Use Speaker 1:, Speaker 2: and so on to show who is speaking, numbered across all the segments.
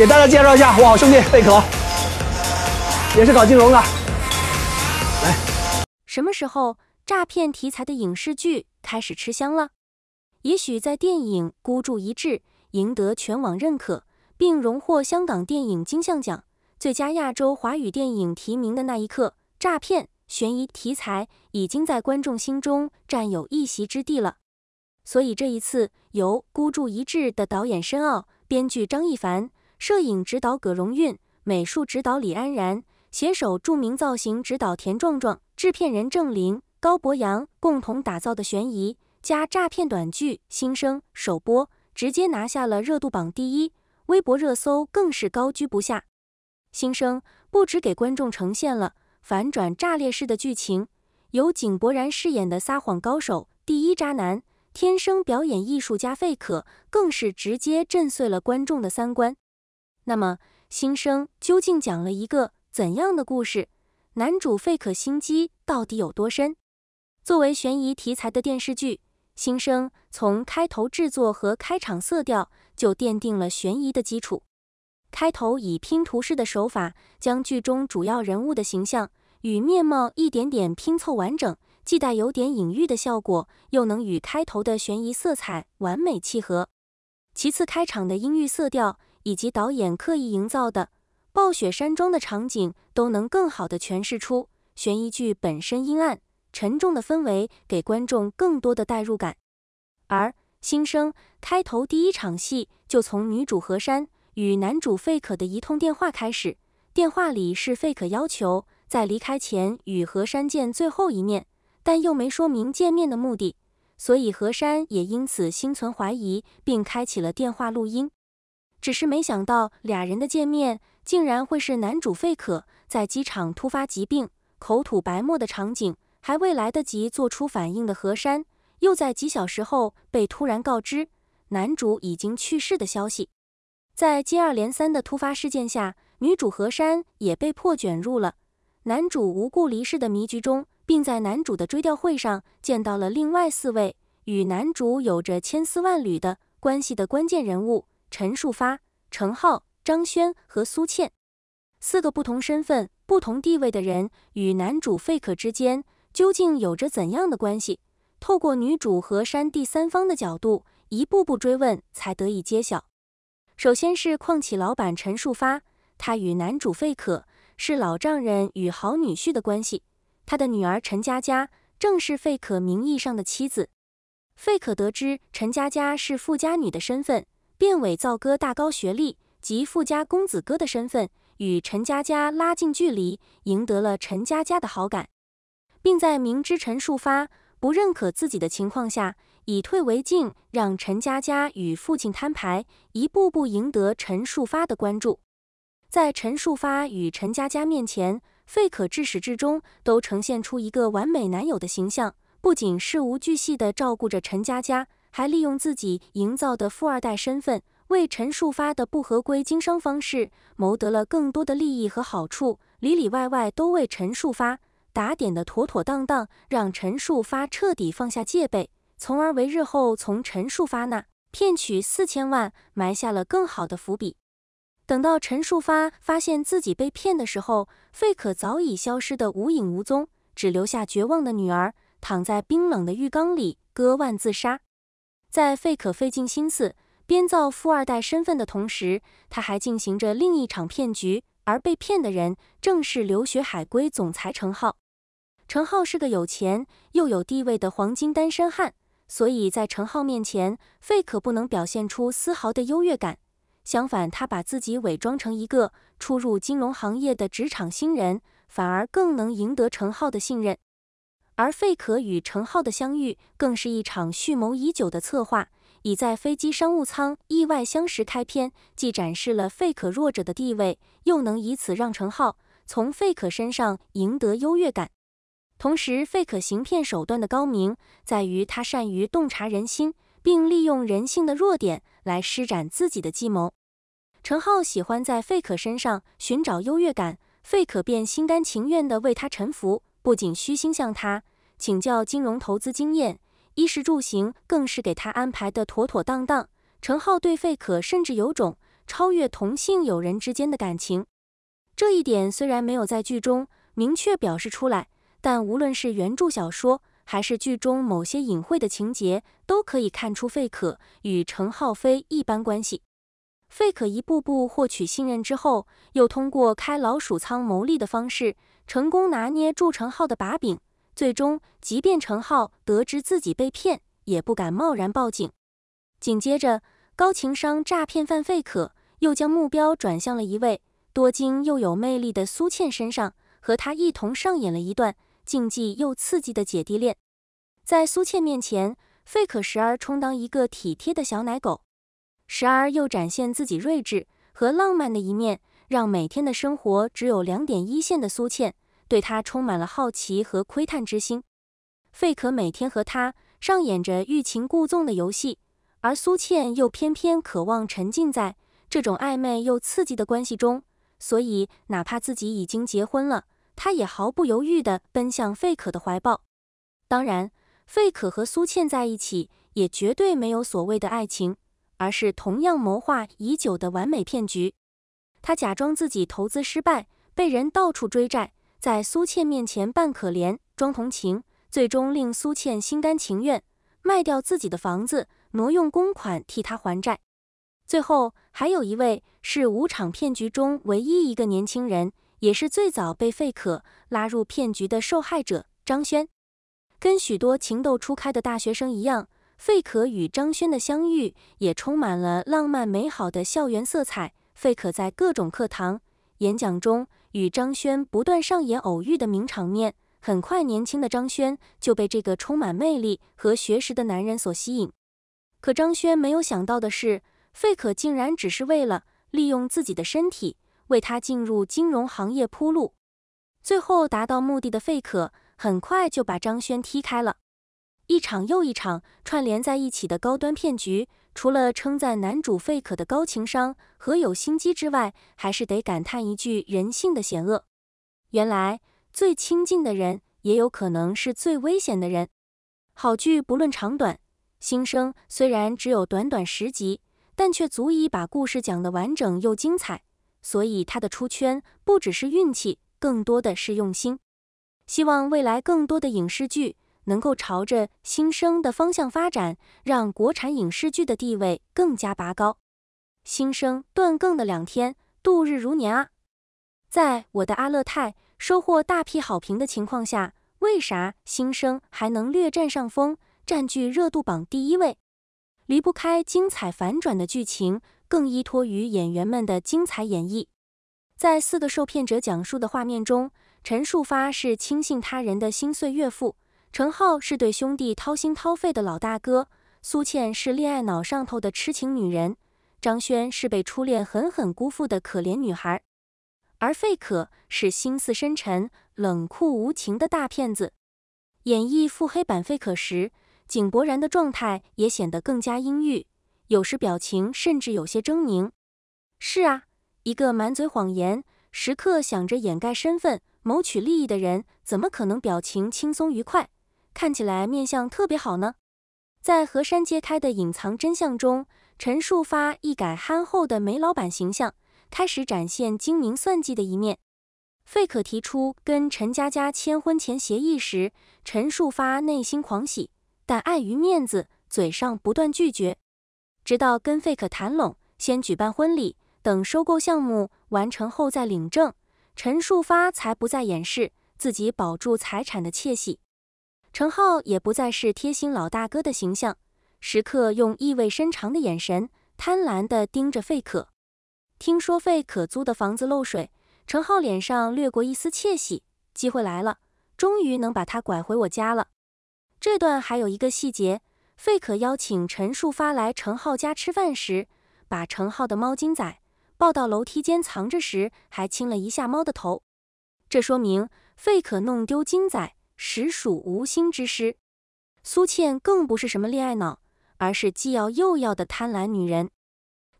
Speaker 1: 给大家介绍一下，我好兄弟贝壳，也是搞金融的。来，什么时候诈骗题材的影视剧开始吃香了？也许在电影《孤注一掷》赢得全网认可，并荣获香港电影金像奖最佳亚洲华语电影提名的那一刻，诈骗悬疑题材已经在观众心中占有一席之地了。所以这一次由孤注一掷的导演申奥、编剧张艺凡。摄影指导葛荣运，美术指导李安然，携手著名造型指导田壮壮，制片人郑林、高博洋共同打造的悬疑加诈骗短剧《新生》首播，直接拿下了热度榜第一，微博热搜更是高居不下。《新生》不止给观众呈现了反转炸裂式的剧情，由井柏然饰演的撒谎高手第一渣男，天生表演艺术家费可，更是直接震碎了观众的三观。那么，《新生》究竟讲了一个怎样的故事？男主费可心机到底有多深？作为悬疑题材的电视剧，《新生》从开头制作和开场色调就奠定了悬疑的基础。开头以拼图式的手法，将剧中主要人物的形象与面貌一点点拼凑完整，既带有点隐喻的效果，又能与开头的悬疑色彩完美契合。其次，开场的阴郁色调。以及导演刻意营造的暴雪山庄的场景，都能更好地诠释出悬疑剧本身阴暗沉重的氛围，给观众更多的代入感。而《新生》开头第一场戏就从女主何山与男主费可的一通电话开始，电话里是费可要求在离开前与何山见最后一面，但又没说明见面的目的，所以何山也因此心存怀疑，并开启了电话录音。只是没想到，俩人的见面竟然会是男主费可在机场突发疾病、口吐白沫的场景，还未来得及做出反应的何山，又在几小时后被突然告知男主已经去世的消息。在接二连三的突发事件下，女主何山也被迫卷入了男主无故离世的迷局中，并在男主的追悼会上见到了另外四位与男主有着千丝万缕的关系的关键人物。陈树发、程浩、张轩和苏倩四个不同身份、不同地位的人与男主费可之间究竟有着怎样的关系？透过女主和山第三方的角度，一步步追问才得以揭晓。首先是矿企老板陈树发，他与男主费可是老丈人与好女婿的关系。他的女儿陈佳佳正是费可名义上的妻子。费可得知陈佳佳是富家女的身份。便伪造哥大高学历及富家公子哥的身份，与陈佳佳拉近距离，赢得了陈佳佳的好感，并在明知陈树发不认可自己的情况下，以退为进，让陈佳佳与父亲摊牌，一步步赢得陈树发的关注。在陈树发与陈佳佳面前，费可至始至终都呈现出一个完美男友的形象，不仅事无巨细地照顾着陈佳佳。还利用自己营造的富二代身份，为陈树发的不合规经商方式谋得了更多的利益和好处，里里外外都为陈树发打点的妥妥当当，让陈树发彻底放下戒备，从而为日后从陈树发那骗取四千万埋下了更好的伏笔。等到陈树发发现自己被骗的时候，费可早已消失得无影无踪，只留下绝望的女儿躺在冰冷的浴缸里割腕自杀。在费可费尽心思编造富二代身份的同时，他还进行着另一场骗局，而被骗的人正是留学海归总裁程浩。程浩是个有钱又有地位的黄金单身汉，所以在程浩面前，费可不能表现出丝毫的优越感。相反，他把自己伪装成一个初入金融行业的职场新人，反而更能赢得程浩的信任。而费可与程浩的相遇，更是一场蓄谋已久的策划，以在飞机商务舱意外相识开篇，既展示了费可弱者的地位，又能以此让程浩从费可身上赢得优越感。同时，费可行骗手段的高明在于他善于洞察人心，并利用人性的弱点来施展自己的计谋。程浩喜欢在费可身上寻找优越感，费可便心甘情愿地为他臣服，不仅虚心向他。请教金融投资经验，衣食住行更是给他安排得妥妥当当。程浩对费可甚至有种超越同性友人之间的感情。这一点虽然没有在剧中明确表示出来，但无论是原著小说还是剧中某些隐晦的情节，都可以看出费可与程浩非一般关系。费可一步步获取信任之后，又通过开老鼠仓牟利的方式，成功拿捏住程浩的把柄。最终，即便程浩得知自己被骗，也不敢贸然报警。紧接着，高情商诈骗犯费可又将目标转向了一位多金又有魅力的苏茜身上，和她一同上演了一段竞技又刺激的姐弟恋。在苏茜面前，费可时而充当一个体贴的小奶狗，时而又展现自己睿智和浪漫的一面，让每天的生活只有两点一线的苏茜。对他充满了好奇和窥探之心，费可每天和他上演着欲擒故纵的游戏，而苏茜又偏偏渴望沉浸在这种暧昧又刺激的关系中，所以哪怕自己已经结婚了，他也毫不犹豫地奔向费可的怀抱。当然，费可和苏茜在一起也绝对没有所谓的爱情，而是同样谋划已久的完美骗局。他假装自己投资失败，被人到处追债。在苏倩面前扮可怜，装同情，最终令苏倩心甘情愿卖掉自己的房子，挪用公款替他还债。最后还有一位是五场骗局中唯一一个年轻人，也是最早被费可拉入骗局的受害者——张轩。跟许多情窦初开的大学生一样，费可与张轩的相遇也充满了浪漫美好的校园色彩。费可在各种课堂演讲中。与张轩不断上演偶遇的名场面，很快，年轻的张轩就被这个充满魅力和学识的男人所吸引。可张轩没有想到的是，费可竟然只是为了利用自己的身体为他进入金融行业铺路，最后达到目的的费可很快就把张轩踢开了。一场又一场串联在一起的高端骗局。除了称赞男主费可的高情商和有心机之外，还是得感叹一句人性的险恶。原来最亲近的人，也有可能是最危险的人。好剧不论长短，《新生》虽然只有短短十集，但却足以把故事讲得完整又精彩。所以它的出圈不只是运气，更多的是用心。希望未来更多的影视剧。能够朝着新生的方向发展，让国产影视剧的地位更加拔高。新生断更的两天，度日如年啊！在我的阿勒泰收获大批好评的情况下，为啥新生还能略占上风，占据热度榜第一位？离不开精彩反转的剧情，更依托于演员们的精彩演绎。在四个受骗者讲述的画面中，陈树发是轻信他人的心碎岳父。陈浩是对兄弟掏心掏肺的老大哥，苏茜是恋爱脑上头的痴情女人，张轩是被初恋狠狠辜负的可怜女孩，而费可是心思深沉、冷酷无情的大骗子。演绎腹黑版费可时，井柏然的状态也显得更加阴郁，有时表情甚至有些狰狞。是啊，一个满嘴谎言、时刻想着掩盖身份、谋取利益的人，怎么可能表情轻松愉快？看起来面相特别好呢。在《河山揭开的隐藏真相》中，陈树发一改憨厚的煤老板形象，开始展现精明算计的一面。费可提出跟陈佳佳签婚前协议时，陈树发内心狂喜，但碍于面子，嘴上不断拒绝。直到跟费可谈拢，先举办婚礼，等收购项目完成后再领证，陈树发才不再掩饰自己保住财产的窃喜。程浩也不再是贴心老大哥的形象，时刻用意味深长的眼神贪婪地盯着费可。听说费可租的房子漏水，程浩脸上掠过一丝窃喜，机会来了，终于能把他拐回我家了。这段还有一个细节，费可邀请陈树发来程浩家吃饭时，把程浩的猫金仔抱到楼梯间藏着时，还亲了一下猫的头。这说明费可弄丢金仔。实属无心之失。苏倩更不是什么恋爱脑，而是既要又要的贪婪女人。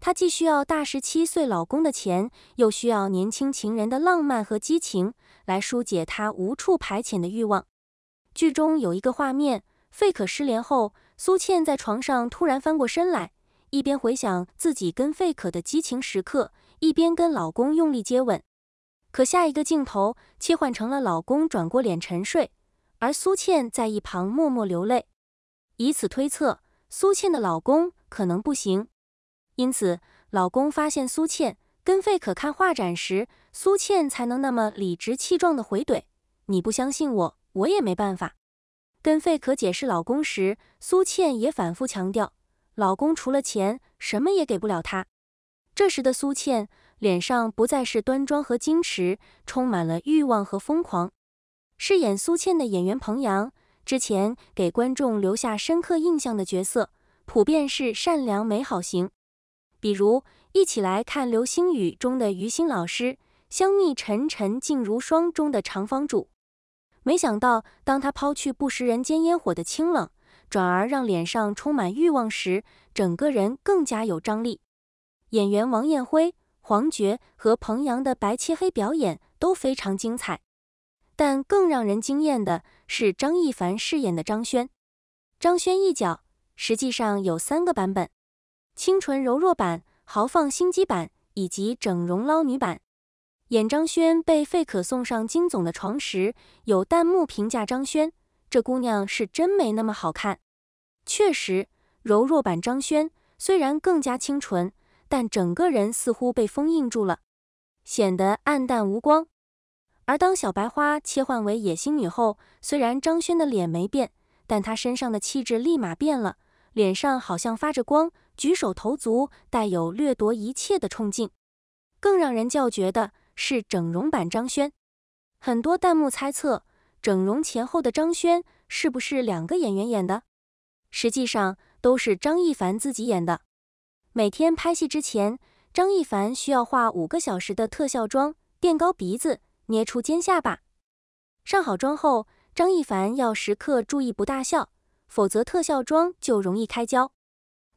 Speaker 1: 她既需要大十七岁老公的钱，又需要年轻情人的浪漫和激情来纾解她无处排遣的欲望。剧中有一个画面，费可失联后，苏倩在床上突然翻过身来，一边回想自己跟费可的激情时刻，一边跟老公用力接吻。可下一个镜头切换成了老公转过脸沉睡。而苏倩在一旁默默流泪，以此推测，苏倩的老公可能不行。因此，老公发现苏倩跟费可看画展时，苏倩才能那么理直气壮地回怼：“你不相信我，我也没办法。”跟费可解释老公时，苏倩也反复强调，老公除了钱，什么也给不了她。这时的苏倩脸上不再是端庄和矜持，充满了欲望和疯狂。饰演苏茜的演员彭阳，之前给观众留下深刻印象的角色，普遍是善良美好型，比如《一起来看流星雨》中的于心老师，《香蜜沉沉烬如霜》中的长方主。没想到，当他抛去不食人间烟火的清冷，转而让脸上充满欲望时，整个人更加有张力。演员王艳辉、黄觉和彭阳的白切黑表演都非常精彩。但更让人惊艳的是张一凡饰演的张轩。张轩一角实际上有三个版本：清纯柔弱版、豪放心机版以及整容捞女版。演张轩被费可送上金总的床时，有弹幕评价张轩这姑娘是真没那么好看。确实，柔弱版张轩虽然更加清纯，但整个人似乎被封印住了，显得暗淡无光。而当小白花切换为野心女后，虽然张轩的脸没变，但她身上的气质立马变了，脸上好像发着光，举手投足带有掠夺一切的冲劲。更让人叫绝的是整容版张轩，很多弹幕猜测整容前后的张轩是不是两个演员演的，实际上都是张一凡自己演的。每天拍戏之前，张一凡需要画五个小时的特效妆，垫高鼻子。捏出尖下巴，上好妆后，张一凡要时刻注意不大笑，否则特效妆就容易开胶。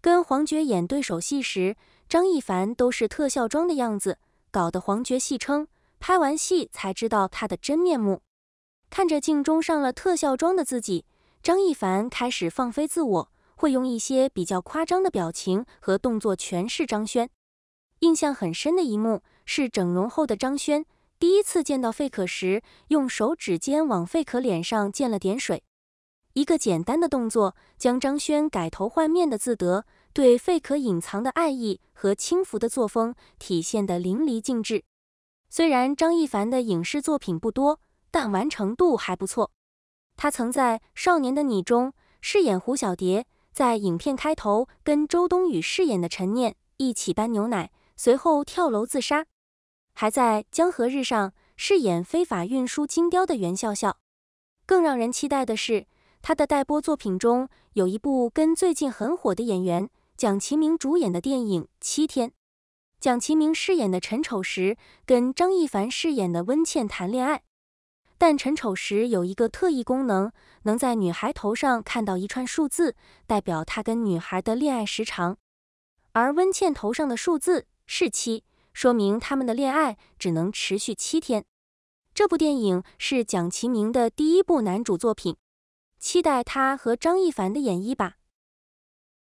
Speaker 1: 跟黄觉演对手戏时，张一凡都是特效妆的样子，搞得黄觉戏称拍完戏才知道他的真面目。看着镜中上了特效妆的自己，张一凡开始放飞自我，会用一些比较夸张的表情和动作诠释张轩。印象很深的一幕是整容后的张轩。第一次见到费可时，用手指尖往费可脸上溅了点水，一个简单的动作，将张轩改头换面的自得、对费可隐藏的爱意和轻浮的作风体现得淋漓尽致。虽然张艺凡的影视作品不多，但完成度还不错。他曾在《少年的你》中饰演胡小蝶，在影片开头跟周冬雨饰演的陈念一起搬牛奶，随后跳楼自杀。还在《江河日上》饰演非法运输金雕的袁笑笑，更让人期待的是，他的待播作品中有一部跟最近很火的演员蒋奇明主演的电影《七天》。蒋奇明饰演的陈丑石跟张一凡饰演的温倩谈恋爱，但陈丑石有一个特异功能，能在女孩头上看到一串数字，代表他跟女孩的恋爱时长，而温倩头上的数字是七。说明他们的恋爱只能持续七天。这部电影是蒋奇明的第一部男主作品，期待他和张艺凡的演绎吧。